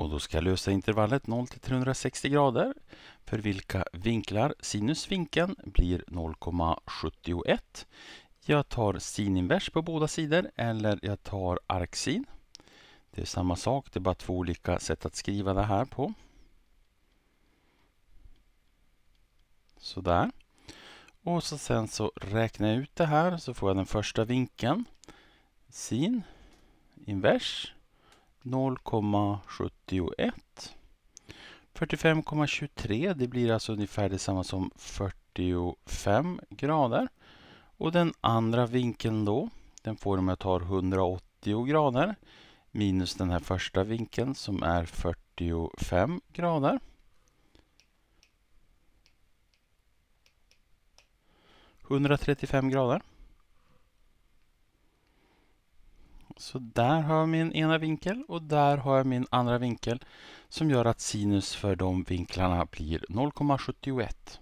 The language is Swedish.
Och då ska jag lösa intervallet 0 till 360 grader för vilka vinklar sinusvinkeln blir 0,71. Jag tar sininvers på båda sidor eller jag tar arcsin. Det är samma sak, det är bara två olika sätt att skriva det här på. Sådär. Och så sen så räknar jag ut det här så får jag den första vinkeln. Sin invers 0,71. 45,23 det blir alltså ungefär detsamma som 45 grader. Och den andra vinkeln då, den får om jag tar 180 grader minus den här första vinkeln som är 45 grader. 135 grader. Så där har jag min ena vinkel och där har jag min andra vinkel som gör att sinus för de vinklarna blir 0,71.